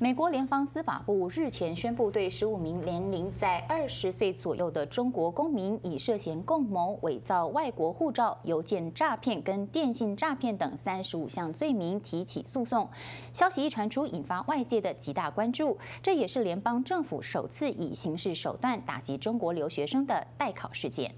美国联邦司法部日前宣布，对十五名年龄在二十岁左右的中国公民，以涉嫌共谋伪造外国护照、邮件诈骗、跟电信诈骗等三十五项罪名提起诉讼。消息一传出，引发外界的极大关注。这也是联邦政府首次以刑事手段打击中国留学生的代考事件。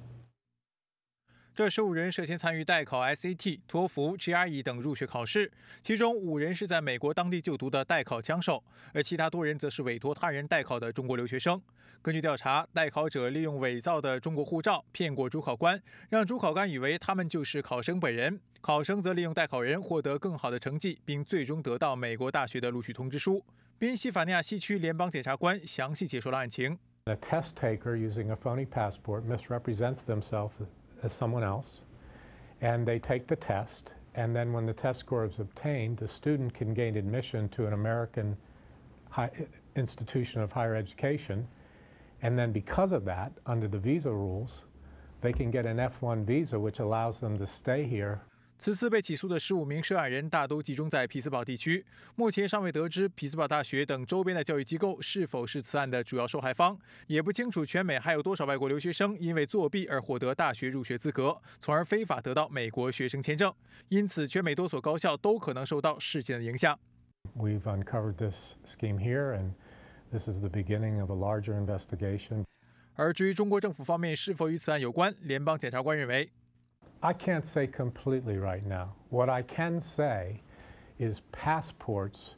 这十五人涉嫌参与代考 SAT、托福、GRE 等入学考试，其中五人是在美国当地就读的代考枪手，而其他多人则是委托他人代考的中国留学生。根据调查，代考者利用伪造的中国护照骗过主考官，让主考官以为他们就是考生本人；考生则利用代考人获得更好的成绩，并最终得到美国大学的录取通知书。宾夕法尼亚西区联邦检察官详细解说了案情。as someone else, and they take the test, and then when the test score is obtained, the student can gain admission to an American high, institution of higher education, and then because of that, under the visa rules, they can get an F-1 visa, which allows them to stay here 此次被起诉的十五名涉案人大都集中在匹兹堡地区，目前尚未得知匹兹堡大学等周边的教育机构是否是此案的主要受害方，也不清楚全美还有多少外国留学生因为作弊而获得大学入学资格，从而非法得到美国学生签证，因此全美多所高校都可能受到事件的影响。We've uncovered this scheme here, and this is the beginning of a larger investigation. 而至于中国政府方面是否与此案有关，联邦检察官认为。I can't say completely right now. What I can say is passports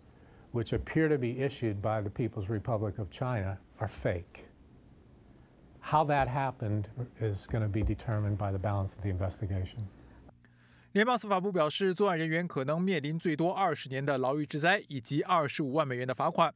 which appear to be issued by the People's Republic of China are fake. How that happened is going to be determined by the balance of the investigation. 联邦司法部表示，作案人员可能面临最多二十年的牢狱之灾以及二十五万美元的罚款。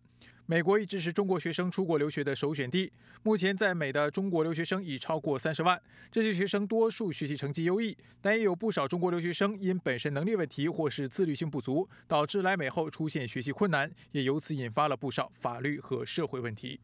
美国一直是中国学生出国留学的首选地。目前，在美的中国留学生已超过三十万。这些学生多数学习成绩优异，但也有不少中国留学生因本身能力问题或是自律性不足，导致来美后出现学习困难，也由此引发了不少法律和社会问题。